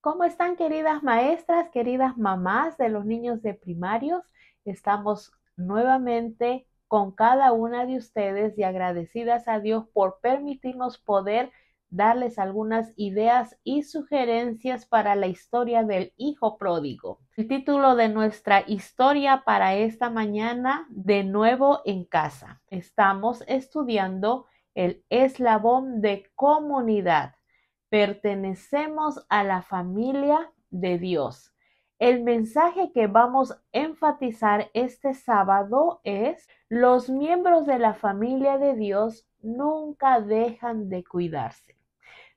¿Cómo están queridas maestras, queridas mamás de los niños de primarios? Estamos nuevamente con cada una de ustedes y agradecidas a Dios por permitirnos poder darles algunas ideas y sugerencias para la historia del hijo pródigo. El título de nuestra historia para esta mañana, de nuevo en casa. Estamos estudiando el eslabón de comunidad pertenecemos a la familia de Dios. El mensaje que vamos a enfatizar este sábado es, los miembros de la familia de Dios nunca dejan de cuidarse.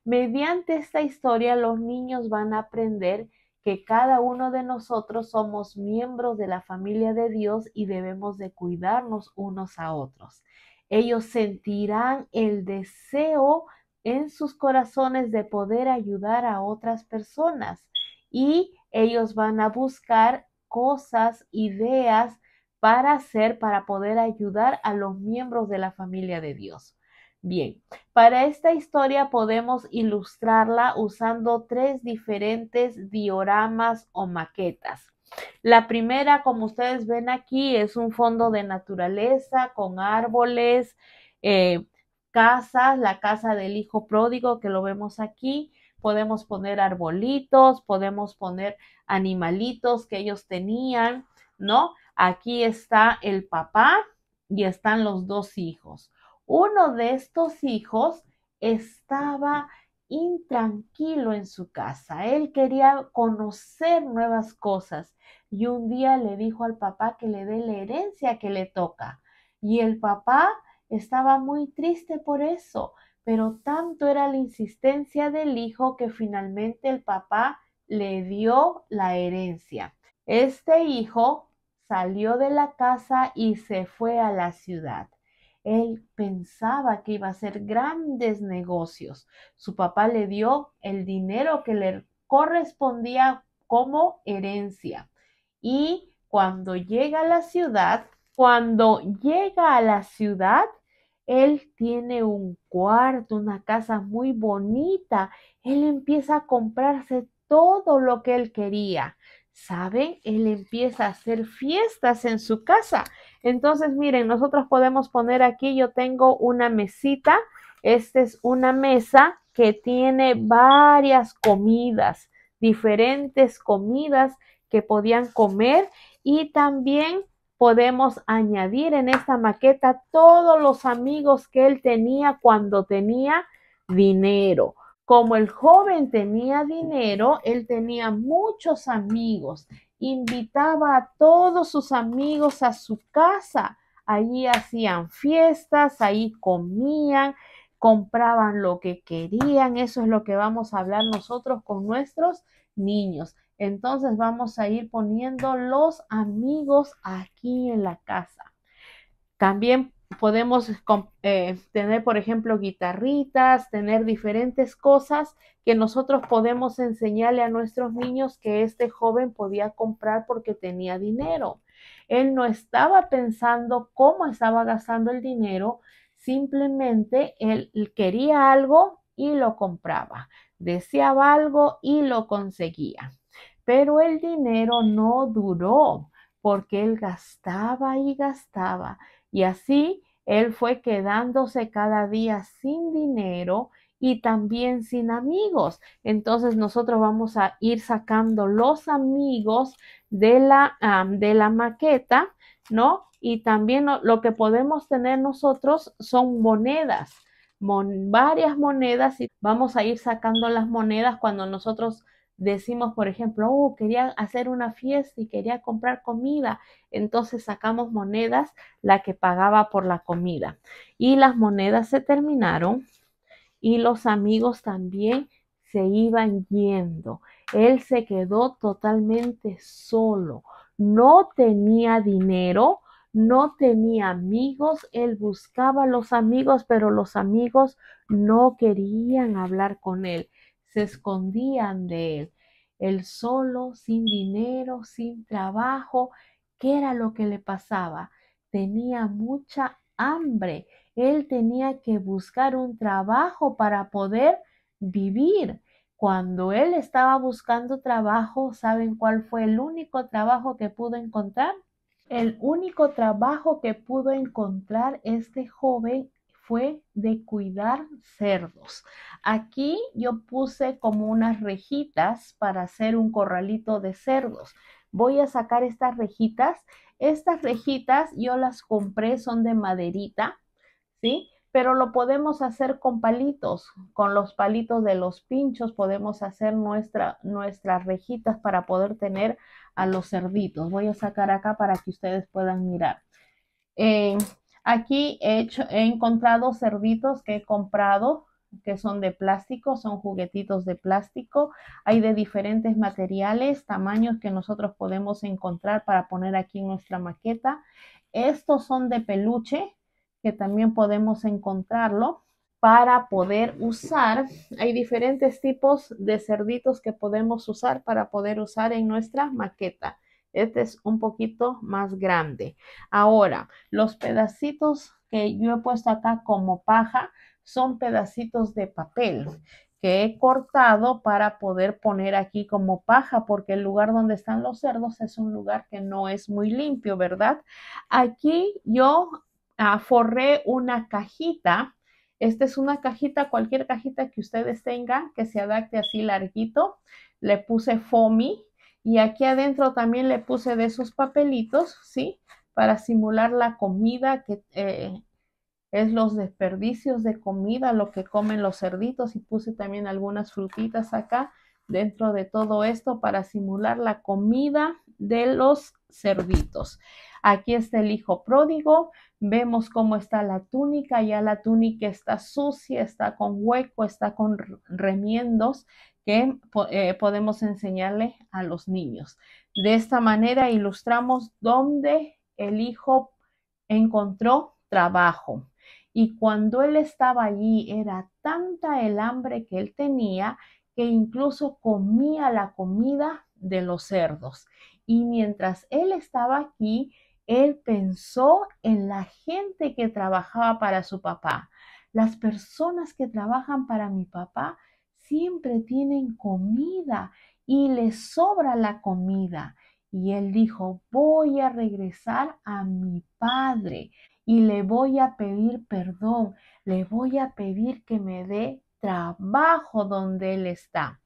Mediante esta historia los niños van a aprender que cada uno de nosotros somos miembros de la familia de Dios y debemos de cuidarnos unos a otros. Ellos sentirán el deseo de en sus corazones de poder ayudar a otras personas y ellos van a buscar cosas, ideas para hacer, para poder ayudar a los miembros de la familia de Dios. Bien, para esta historia podemos ilustrarla usando tres diferentes dioramas o maquetas. La primera, como ustedes ven aquí, es un fondo de naturaleza con árboles, eh, casas, la casa del hijo pródigo que lo vemos aquí, podemos poner arbolitos, podemos poner animalitos que ellos tenían, ¿no? Aquí está el papá y están los dos hijos. Uno de estos hijos estaba intranquilo en su casa. Él quería conocer nuevas cosas y un día le dijo al papá que le dé la herencia que le toca. Y el papá estaba muy triste por eso, pero tanto era la insistencia del hijo que finalmente el papá le dio la herencia. Este hijo salió de la casa y se fue a la ciudad. Él pensaba que iba a hacer grandes negocios. Su papá le dio el dinero que le correspondía como herencia. Y cuando llega a la ciudad, cuando llega a la ciudad, él tiene un cuarto, una casa muy bonita. Él empieza a comprarse todo lo que él quería. ¿Saben? Él empieza a hacer fiestas en su casa. Entonces, miren, nosotros podemos poner aquí, yo tengo una mesita. Esta es una mesa que tiene varias comidas, diferentes comidas que podían comer y también podemos añadir en esta maqueta todos los amigos que él tenía cuando tenía dinero. Como el joven tenía dinero, él tenía muchos amigos. Invitaba a todos sus amigos a su casa. Allí hacían fiestas, ahí comían, compraban lo que querían. Eso es lo que vamos a hablar nosotros con nuestros niños. Entonces vamos a ir poniendo los amigos aquí en la casa. También podemos eh, tener, por ejemplo, guitarritas, tener diferentes cosas que nosotros podemos enseñarle a nuestros niños que este joven podía comprar porque tenía dinero. Él no estaba pensando cómo estaba gastando el dinero, simplemente él quería algo y lo compraba, deseaba algo y lo conseguía. Pero el dinero no duró porque él gastaba y gastaba. Y así él fue quedándose cada día sin dinero y también sin amigos. Entonces nosotros vamos a ir sacando los amigos de la, de la maqueta, ¿no? Y también lo, que podemos tener nosotros son monedas, mon, varias monedas y vamos a ir sacando las monedas cuando nosotros decimos, por ejemplo, oh, quería hacer una fiesta y quería comprar comida. Entonces sacamos monedas, la que pagaba por la comida. Y las monedas se terminaron y los amigos también se iban yendo. Él se quedó totalmente solo. No tenía dinero, no tenía amigos, él buscaba a los amigos, pero los amigos no querían hablar con él se escondían de él. Él solo, sin dinero, sin trabajo, ¿qué era lo que le pasaba? Tenía mucha hambre. Él tenía que buscar un trabajo para poder vivir. Cuando él estaba buscando trabajo, ¿saben cuál fue el único trabajo que pudo encontrar? El único trabajo que pudo encontrar este joven de cuidar cerdos. Aquí yo puse como unas rejitas para hacer un corralito de cerdos. Voy a sacar estas rejitas. Estas rejitas yo las compré, son de maderita, ¿sí? Pero lo podemos hacer con palitos, con los palitos de los pinchos podemos hacer nuestra, nuestras rejitas para poder tener a los cerditos. Voy a sacar acá para que ustedes puedan mirar. Eh, Aquí he, encontrado cerditos que he comprado que son de plástico, son juguetitos de plástico. Hay de diferentes materiales, tamaños que nosotros podemos encontrar para poner aquí en nuestra maqueta. Estos son de peluche, que también podemos encontrarlo para poder usar. Hay diferentes tipos de cerditos que podemos usar para poder usar en nuestra maqueta. Este es un poquito más grande. Ahora, los pedacitos que yo he puesto acá como paja son pedacitos de papel que he cortado para poder poner aquí como paja, porque el lugar donde están los cerdos es un lugar que no es muy limpio, ¿verdad? Aquí yo ah, forré una cajita. Esta es una cajita, cualquier cajita que ustedes tengan, que se adapte así larguito. Le puse foamy y aquí adentro también le puse de esos papelitos, ¿sí? Para simular la comida, que eh, es los desperdicios de comida, lo que comen los cerditos. Y puse también algunas frutitas acá dentro de todo esto para simular la comida de los cerditos. Aquí está el hijo pródigo, vemos cómo está la túnica, ya la túnica está sucia, está con hueco, está con remiendos, que eh, podemos enseñarle a los niños. De esta manera ilustramos dónde el hijo encontró trabajo. Y cuando él estaba allí era tanta el hambre que él tenía que incluso comía la comida de los cerdos. Y mientras él estaba aquí, él pensó en la gente que trabajaba para su papá. Las personas que trabajan para mi papá siempre tienen comida y les sobra la comida. Y él dijo, voy a regresar a mi padre y le voy a pedir perdón, le voy a pedir que me dé trabajo donde él está.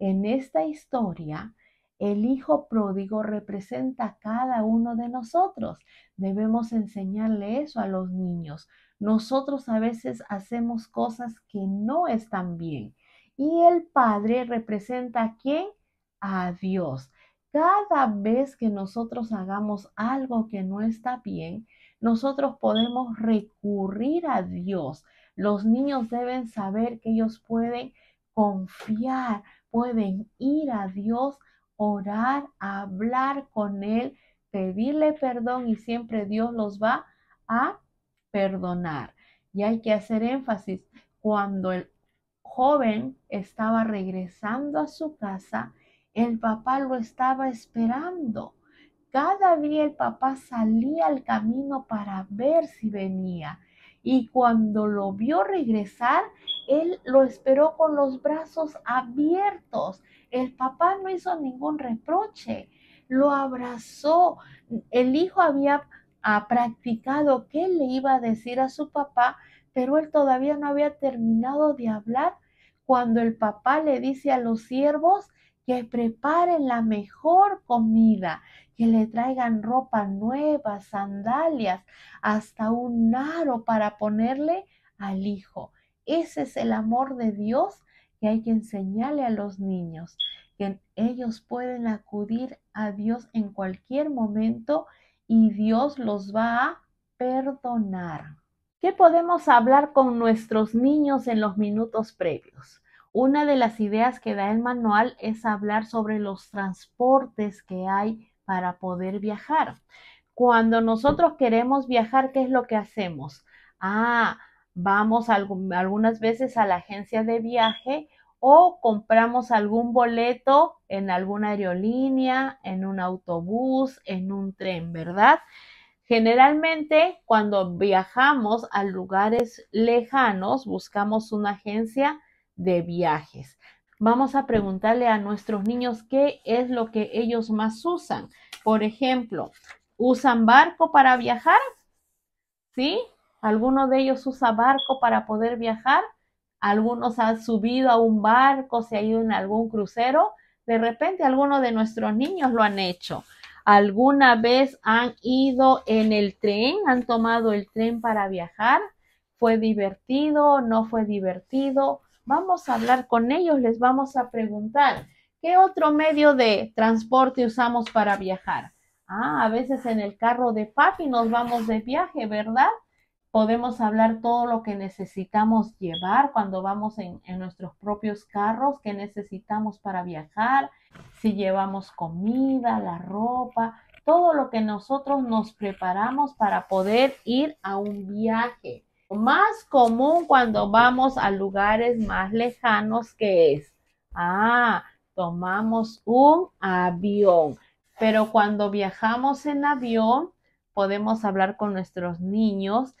En esta historia, el Hijo Pródigo representa a cada uno de nosotros. Debemos enseñarle eso a los niños. Nosotros a veces hacemos cosas que no están bien y el Padre representa a quién? A Dios. Cada vez que nosotros hagamos algo que no está bien, nosotros podemos recurrir a Dios. Los niños deben saber que ellos pueden confiar, pueden ir a Dios, orar, hablar con Él, pedirle perdón y siempre Dios los va a perdonar. Y hay que hacer énfasis cuando el joven estaba regresando a su casa, el papá lo estaba esperando. Cada día el papá salía al camino para ver si venía y cuando lo vio regresar, él lo esperó con los brazos abiertos. El papá no hizo ningún reproche, lo abrazó. El hijo había ah, practicado qué le iba a decir a su papá pero él todavía no había terminado de hablar cuando el papá le dice a los siervos que preparen la mejor comida, que le traigan ropa nueva, sandalias, hasta un aro para ponerle al hijo. Ese es el amor de Dios que hay que enseñarle a los niños, que ellos pueden acudir a Dios en cualquier momento y Dios los va a perdonar. ¿Qué podemos hablar con nuestros niños en los minutos previos? Una de las ideas que da el manual es hablar sobre los transportes que hay para poder viajar. Cuando nosotros queremos viajar, ¿qué es lo que hacemos? Ah, vamos algunas veces a la agencia de viaje o compramos algún boleto en alguna aerolínea, en un autobús, en un tren, ¿verdad? Generalmente, cuando viajamos a lugares lejanos, buscamos una agencia de viajes. Vamos a preguntarle a nuestros niños qué es lo que ellos más usan. Por ejemplo, ¿usan barco para viajar? ¿Sí? ¿Alguno de ellos usa barco para poder viajar? algunos han subido a un barco, se ha ido en algún crucero, de repente algunos de nuestros niños lo han hecho. ¿Alguna vez han ido en el tren? ¿Han tomado el tren para viajar? ¿Fue divertido? ¿No fue divertido? Vamos a hablar con ellos, les vamos a preguntar, ¿qué otro medio de transporte usamos para viajar? Ah, a veces en el carro de papi nos vamos de viaje, ¿verdad? podemos hablar todo lo que necesitamos llevar cuando vamos en, nuestros propios carros, que necesitamos para viajar, si llevamos comida, la ropa, todo lo que nosotros nos preparamos para poder ir a un viaje. Más común cuando vamos a lugares más lejanos que es, ah, tomamos un avión, pero cuando viajamos en avión podemos hablar con nuestros niños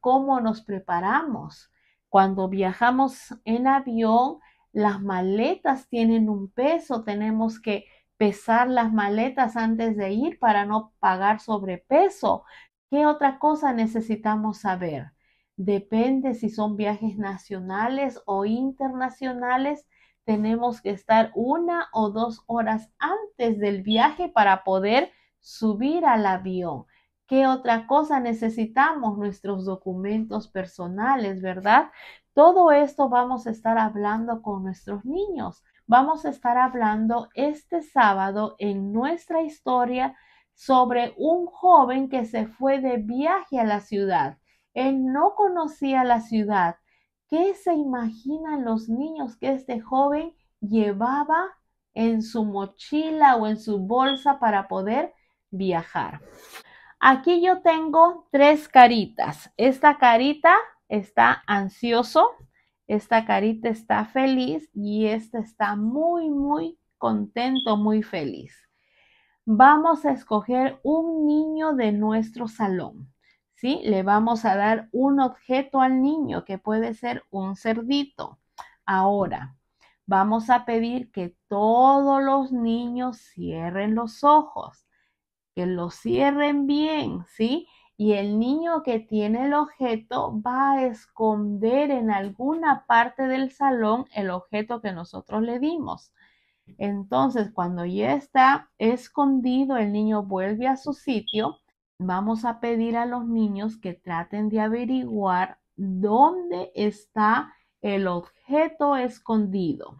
cómo nos preparamos. Cuando viajamos en avión, las maletas tienen un peso, tenemos que pesar las maletas antes de ir para no pagar sobrepeso. ¿Qué otra cosa necesitamos saber? Depende si son viajes nacionales o internacionales. Tenemos que estar una o dos horas antes del viaje para poder subir al avión. ¿Qué otra cosa necesitamos? Nuestros documentos personales, ¿verdad? Todo esto vamos a estar hablando con nuestros niños. Vamos a estar hablando este sábado en nuestra historia sobre un joven que se fue de viaje a la ciudad. Él no conocía la ciudad. ¿Qué se imaginan los niños que este joven llevaba en su mochila o en su bolsa para poder viajar? Aquí yo tengo tres caritas. Esta carita está ansioso, esta carita está feliz y esta está muy, muy contento, muy feliz. Vamos a escoger un niño de nuestro salón. ¿Sí? Le vamos a dar un objeto al niño que puede ser un cerdito. Ahora, vamos a pedir que todos los niños cierren los ojos que lo cierren bien, ¿sí? Y el niño que tiene el objeto va a esconder en alguna parte del salón el objeto que nosotros le dimos. Entonces, cuando ya está escondido, el niño vuelve a su sitio. Vamos a pedir a los niños que traten de averiguar dónde está el objeto escondido.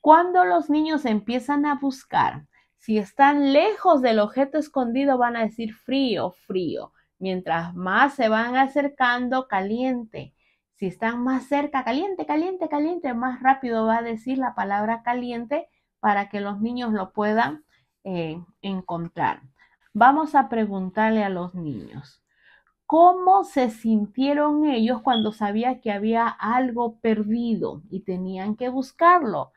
Cuando los niños empiezan a buscar si están lejos del objeto escondido, van a decir frío, frío. Mientras más se van acercando, caliente. Si están más cerca, caliente, caliente, caliente, más rápido va a decir la palabra caliente para que los niños lo puedan eh, encontrar. Vamos a preguntarle a los niños, ¿cómo se sintieron ellos cuando sabían que había algo perdido y tenían que buscarlo?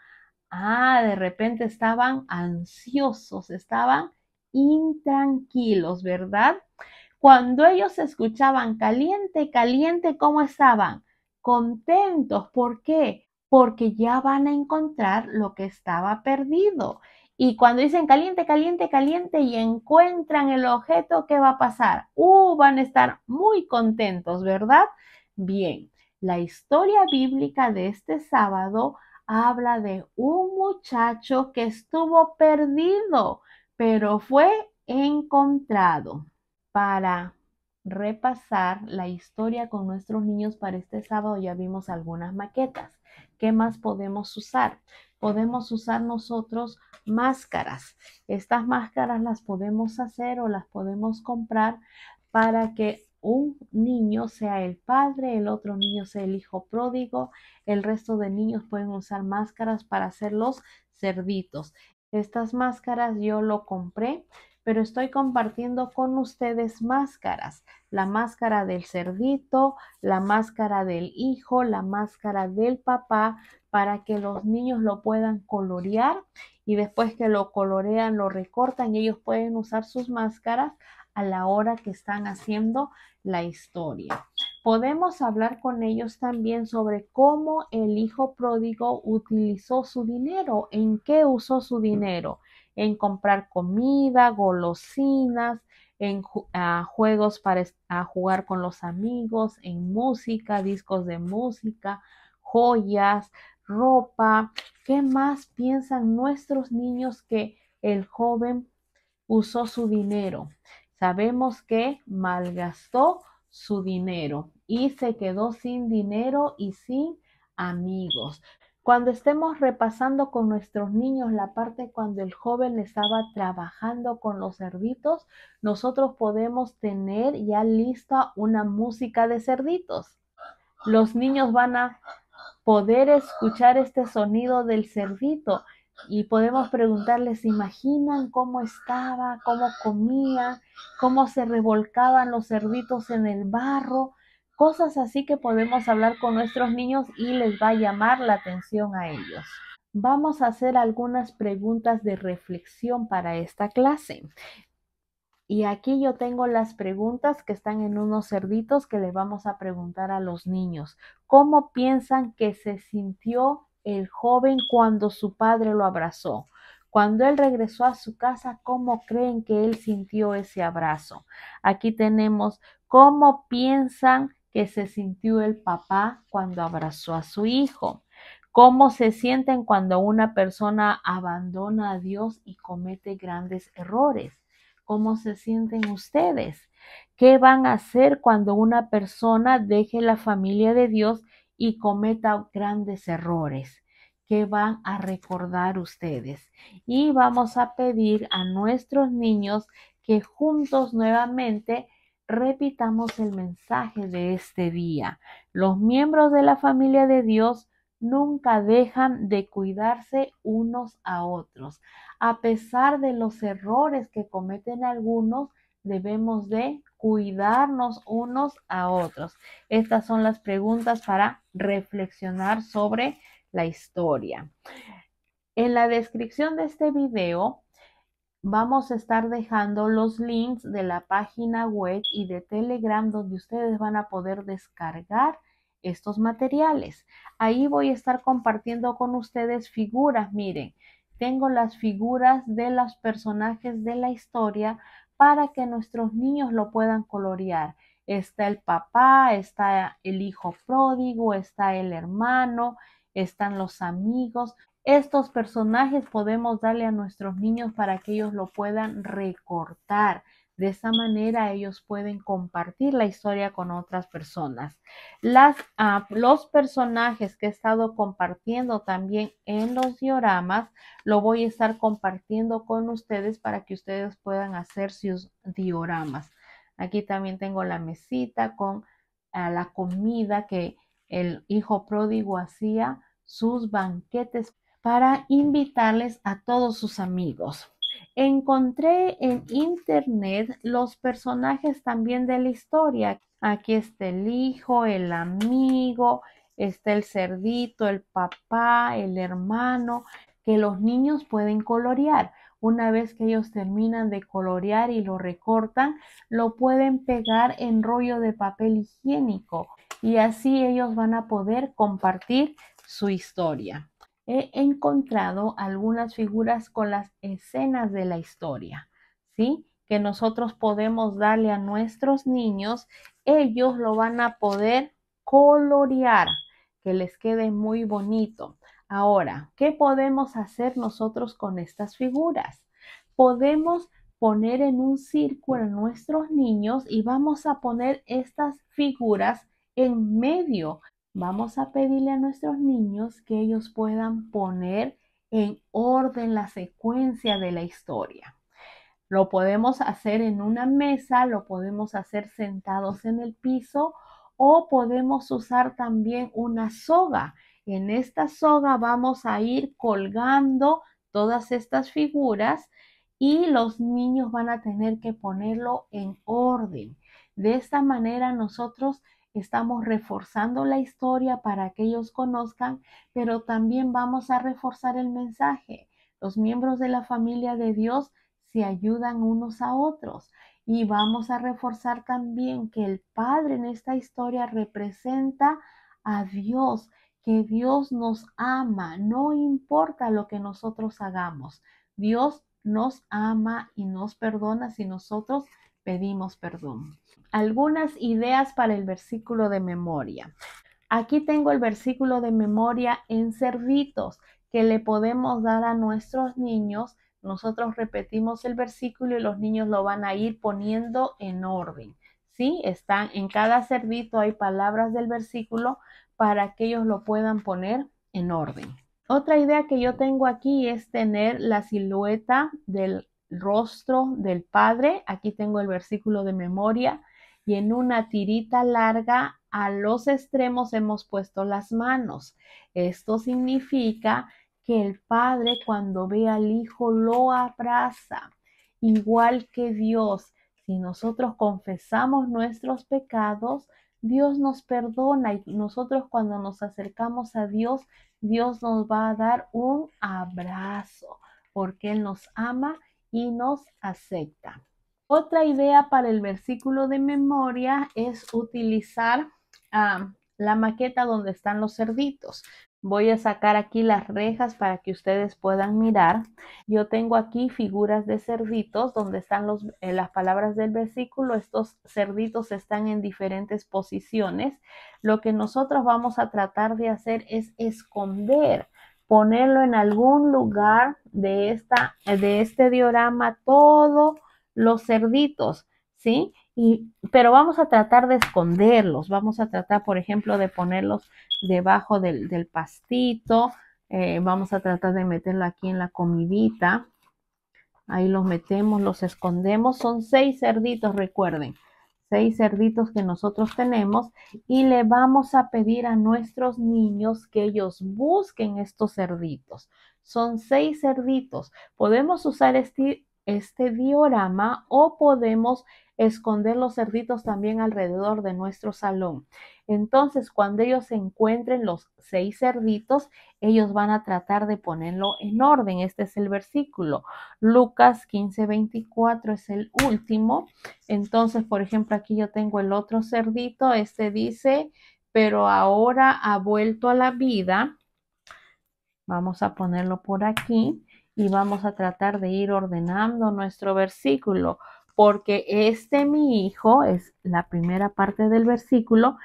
Ah, de repente estaban ansiosos, estaban intranquilos, ¿verdad? Cuando ellos escuchaban caliente, caliente, ¿cómo estaban? Contentos. ¿Por qué? Porque ya van a encontrar lo que estaba perdido. Y cuando dicen caliente, caliente, caliente y encuentran el objeto, ¿qué va a pasar? Uh, van a estar muy contentos, ¿verdad? Bien, la historia bíblica de este sábado habla de un muchacho que estuvo perdido, pero fue encontrado. Para repasar la historia con nuestros niños para este sábado ya vimos algunas maquetas. ¿Qué más podemos usar? Podemos usar nosotros máscaras. Estas máscaras las podemos hacer o las podemos comprar para que un niño sea el padre, el otro niño sea el hijo pródigo, el resto de niños pueden usar máscaras para hacer los cerditos. Estas máscaras yo lo compré, pero estoy compartiendo con ustedes máscaras. La máscara del cerdito, la máscara del hijo, la máscara del papá, para que los niños lo puedan colorear y después que lo colorean, lo recortan y ellos pueden usar sus máscaras a la hora que están haciendo la historia. Podemos hablar con ellos también sobre cómo el hijo pródigo utilizó su dinero, en qué usó su dinero, en comprar comida, golosinas, en juegos para jugar con los amigos, en música, discos de música, joyas, ropa. ¿Qué más piensan nuestros niños que el joven usó su dinero? Sabemos que malgastó su dinero y se quedó sin dinero y sin amigos. Cuando estemos repasando con nuestros niños la parte cuando el joven estaba trabajando con los cerditos, nosotros podemos tener ya lista una música de cerditos. Los niños van a poder escuchar este sonido del cerdito y podemos preguntarles, imaginan cómo estaba, cómo comía, cómo se revolcaban los cerditos en el barro? Cosas así que podemos hablar con nuestros niños y les va a llamar la atención a ellos. Vamos a hacer algunas preguntas de reflexión para esta clase. Y aquí yo tengo las preguntas que están en unos cerditos que le vamos a preguntar a los niños. ¿Cómo piensan que se sintió el joven cuando su padre lo abrazó. Cuando él regresó a su casa, ¿cómo creen que él sintió ese abrazo? Aquí tenemos cómo piensan que se sintió el papá cuando abrazó a su hijo. ¿Cómo se sienten cuando una persona abandona a Dios y comete grandes errores? ¿Cómo se sienten ustedes? ¿Qué van a hacer cuando una persona deje la familia de Dios y cometa grandes errores que van a recordar ustedes. Y vamos a pedir a nuestros niños que juntos nuevamente repitamos el mensaje de este día. Los miembros de la familia de Dios nunca dejan de cuidarse unos a otros. A pesar de los errores que cometen algunos, debemos de cuidarnos unos a otros? Estas son las preguntas para reflexionar sobre la historia. En la descripción de este video vamos a estar dejando los links de la página web y de Telegram donde ustedes van a poder descargar estos materiales. Ahí voy a estar compartiendo con ustedes figuras. Miren, tengo las figuras de los personajes de la historia para que nuestros niños lo puedan colorear. Está el papá, está el hijo pródigo, está el hermano, están los amigos. Estos personajes podemos darle a nuestros niños para que ellos lo puedan recortar de esa manera ellos pueden compartir la historia con otras personas. Las, ah, los personajes que he estado compartiendo también en los dioramas, lo voy a estar compartiendo con ustedes para que ustedes puedan hacer sus dioramas. Aquí también tengo la mesita con ah, la comida que el hijo pródigo hacía, sus banquetes para invitarles a todos sus amigos. Encontré en internet los personajes también de la historia. Aquí está el hijo, el amigo, está el cerdito, el papá, el hermano, que los niños pueden colorear. Una vez que ellos terminan de colorear y lo recortan, lo pueden pegar en rollo de papel higiénico y así ellos van a poder compartir su historia he encontrado algunas figuras con las escenas de la historia, ¿sí? Que nosotros podemos darle a nuestros niños, ellos lo van a poder colorear, que les quede muy bonito. Ahora, ¿qué podemos hacer nosotros con estas figuras? Podemos poner en un círculo a nuestros niños y vamos a poner estas figuras en medio vamos a pedirle a nuestros niños que ellos puedan poner en orden la secuencia de la historia. Lo podemos hacer en una mesa, lo podemos hacer sentados en el piso o podemos usar también una soga. En esta soga vamos a ir colgando todas estas figuras y los niños van a tener que ponerlo en orden. De esta manera nosotros Estamos reforzando la historia para que ellos conozcan, pero también vamos a reforzar el mensaje. Los miembros de la familia de Dios se ayudan unos a otros y vamos a reforzar también que el Padre en esta historia representa a Dios, que Dios nos ama, no importa lo que nosotros hagamos. Dios nos ama y nos perdona si nosotros pedimos perdón algunas ideas para el versículo de memoria. Aquí tengo el versículo de memoria en cerditos que le podemos dar a nuestros niños. Nosotros repetimos el versículo y los niños lo van a ir poniendo en orden. ¿Sí? Están en cada cerdito hay palabras del versículo para que ellos lo puedan poner en orden. Otra idea que yo tengo aquí es tener la silueta del rostro del Padre. Aquí tengo el versículo de memoria y en una tirita larga a los extremos hemos puesto las manos. Esto significa que el Padre cuando ve al Hijo lo abraza, igual que Dios. Si nosotros confesamos nuestros pecados, Dios nos perdona y nosotros cuando nos acercamos a Dios, Dios nos va a dar un abrazo porque Él nos ama y nos acepta. Otra idea para el versículo de memoria es utilizar ah, la maqueta donde están los cerditos. Voy a sacar aquí las rejas para que ustedes puedan mirar. Yo tengo aquí figuras de cerditos donde están eh, las palabras del versículo. Estos cerditos están en diferentes posiciones. Lo que nosotros vamos a tratar de hacer es esconder, ponerlo en algún lugar de, de este diorama todo los cerditos, ¿sí? Y, pero vamos a tratar de esconderlos, vamos a tratar, por ejemplo, de ponerlos debajo del, pastito, eh, vamos a tratar de meterlo aquí en la comidita. Ahí los metemos, los escondemos. Son seis cerditos, recuerden. Seis cerditos que nosotros tenemos y le vamos a pedir a nuestros niños que ellos busquen estos cerditos. Son seis cerditos. Podemos usar este, este diorama o podemos esconder los cerditos también alrededor de nuestro salón. Entonces, cuando ellos encuentren los seis cerditos, ellos van a tratar de ponerlo en orden. Este es el versículo. Lucas 15, 24 es el último. Entonces, por ejemplo, aquí yo tengo el otro cerdito. Este dice, pero ahora ha vuelto a la vida. Vamos a ponerlo por aquí y vamos a tratar de ir ordenando nuestro versículo, porque este mi hijo es la primera parte del versículo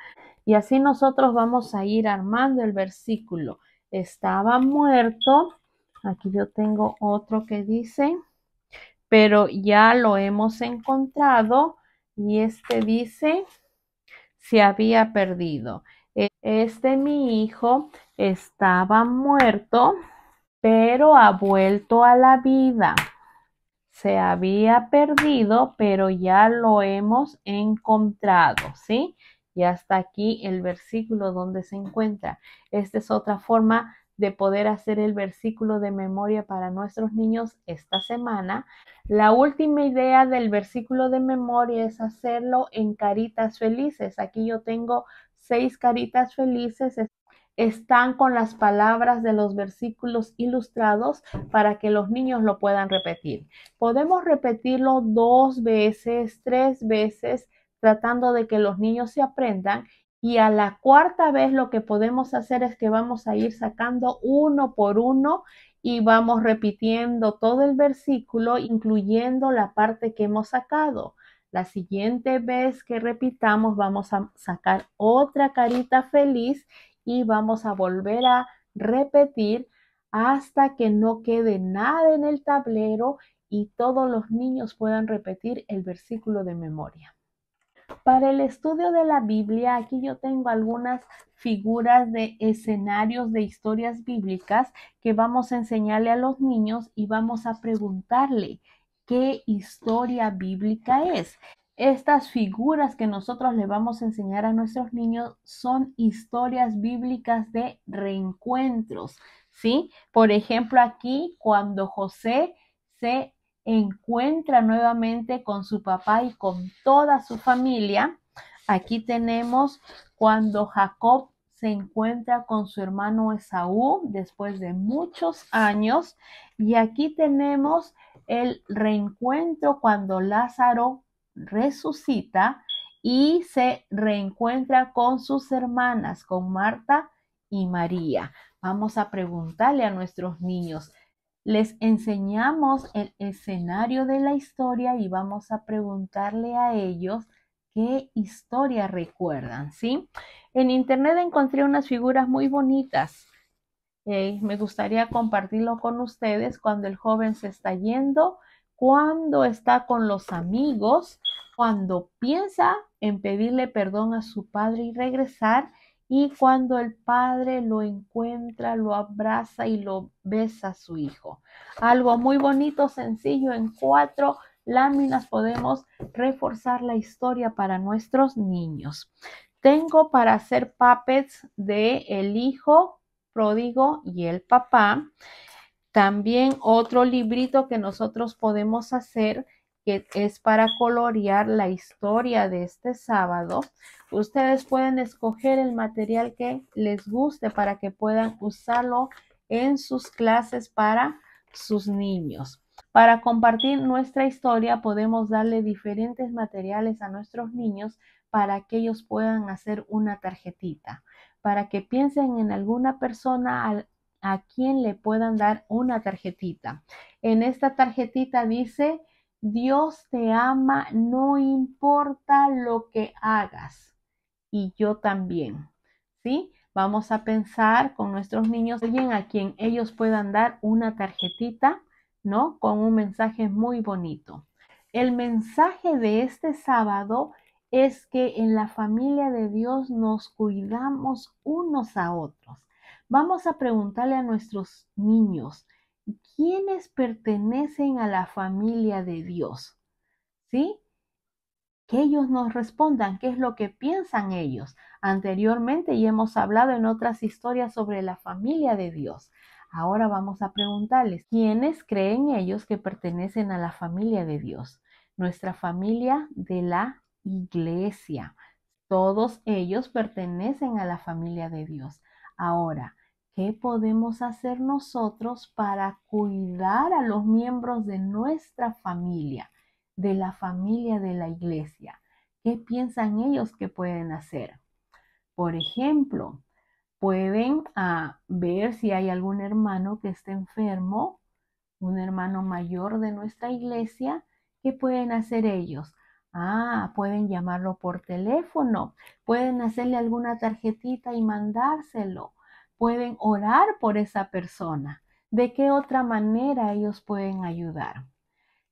y así nosotros vamos a ir armando el versículo. Estaba muerto, aquí yo tengo otro que dice, pero ya lo hemos encontrado y este dice, se había perdido. E-, este mi hijo estaba muerto pero ha vuelto a la vida. Se había perdido, pero ya lo hemos encontrado, ¿sí? Y hasta aquí el versículo donde se encuentra. Esta es otra forma de poder hacer el versículo de memoria para nuestros niños esta semana. La última idea del versículo de memoria es hacerlo en caritas felices. Aquí yo tengo seis caritas felices están con las palabras de los versículos ilustrados para que los niños lo puedan repetir. Podemos repetirlo dos veces, tres veces, tratando de que los niños se aprendan. Y a la cuarta vez lo que podemos hacer es que vamos a ir sacando uno por uno y vamos repitiendo todo el versículo, incluyendo la parte que hemos sacado. La siguiente vez que repitamos vamos a sacar otra carita feliz y vamos a volver a repetir hasta que no quede nada en el tablero y todos los niños puedan repetir el versículo de memoria. Para el estudio de la Biblia, aquí yo tengo algunas figuras de escenarios de historias bíblicas que vamos a enseñarle a los niños y vamos a preguntarle qué historia bíblica es. Estas figuras que nosotros le vamos a enseñar a nuestros niños son historias bíblicas de reencuentros, ¿sí? Por ejemplo, aquí cuando José se encuentra nuevamente con su papá y con toda su familia, aquí tenemos cuando Jacob se encuentra con su hermano Esaú después de muchos años y aquí tenemos el reencuentro cuando Lázaro resucita y se reencuentra con sus hermanas, con Marta y María. Vamos a preguntarle a nuestros niños. Les enseñamos el escenario de la historia y vamos a preguntarle a ellos qué historia recuerdan, ¿sí? En internet encontré unas figuras muy bonitas. Eh, me gustaría compartirlo con ustedes cuando el joven se está yendo cuando está con los amigos, cuando piensa en pedirle perdón a su padre y regresar, y cuando el padre lo encuentra, lo abraza y lo besa a su hijo. Algo muy bonito, sencillo, en cuatro láminas podemos reforzar la historia para nuestros niños. Tengo para hacer puppets de el hijo pródigo y el papá. También otro librito que nosotros podemos hacer que es para colorear la historia de este sábado. Ustedes pueden escoger el material que les guste para que puedan usarlo en sus clases para sus niños. Para compartir nuestra historia podemos darle diferentes materiales a nuestros niños para que ellos puedan hacer una tarjetita, para que piensen en alguna persona a quien le puedan dar una tarjetita. En esta tarjetita dice, Dios te ama, no importa lo que hagas. Y yo también. ¿Sí? Vamos a pensar con nuestros niños, alguien a quien ellos puedan dar una tarjetita, ¿no? Con un mensaje muy bonito. El mensaje de este sábado es que en la familia de Dios nos cuidamos unos a otros. Vamos a preguntarle a nuestros niños, ¿quiénes pertenecen a la familia de Dios? ¿Sí? Que ellos nos respondan qué es lo que piensan ellos. Anteriormente ya hemos hablado en otras historias sobre la familia de Dios. Ahora vamos a preguntarles, ¿quiénes creen ellos que pertenecen a la familia de Dios? Nuestra familia de la iglesia. Todos ellos pertenecen a la familia de Dios. Ahora, ¿Qué podemos hacer nosotros para cuidar a los miembros de nuestra familia, de la familia de la iglesia? ¿Qué piensan ellos que pueden hacer? Por ejemplo, pueden ah, ver si hay algún hermano que esté enfermo, un hermano mayor de nuestra iglesia, ¿qué pueden hacer ellos? Ah, pueden llamarlo por teléfono, pueden hacerle alguna tarjetita y mandárselo, pueden orar por esa persona? ¿De qué otra manera ellos pueden ayudar?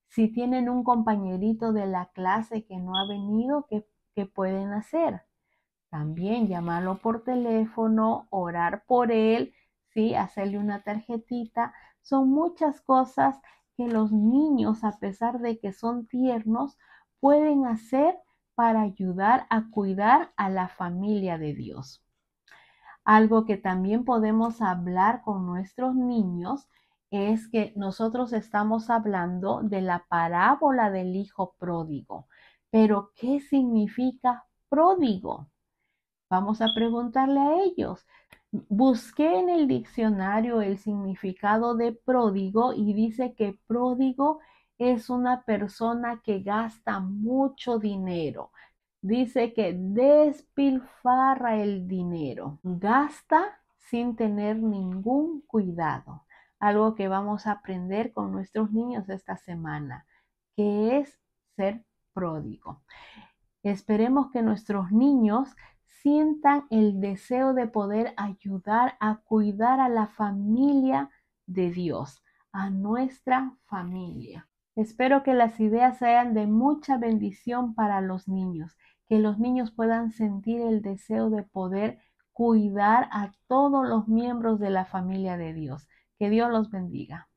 Si tienen un compañerito de la clase que no ha venido, ¿qué, pueden hacer? También llamarlo por teléfono, orar por él, ¿sí? hacerle una tarjetita. Son muchas cosas que los niños, a pesar de que son tiernos, pueden hacer para ayudar a cuidar a la familia de Dios. Algo que también podemos hablar con nuestros niños es que nosotros estamos hablando de la parábola del hijo pródigo. Pero, ¿qué significa pródigo? Vamos a preguntarle a ellos. Busqué en el diccionario el significado de pródigo y dice que pródigo es una persona que gasta mucho dinero, dice que despilfarra el dinero, gasta sin tener ningún cuidado. Algo que vamos a aprender con nuestros niños esta semana, que es ser pródigo. Esperemos que nuestros niños sientan el deseo de poder ayudar a cuidar a la familia de Dios, a nuestra familia. Espero que las ideas sean de mucha bendición para los niños que los niños puedan sentir el deseo de poder cuidar a todos los miembros de la familia de Dios. Que Dios los bendiga.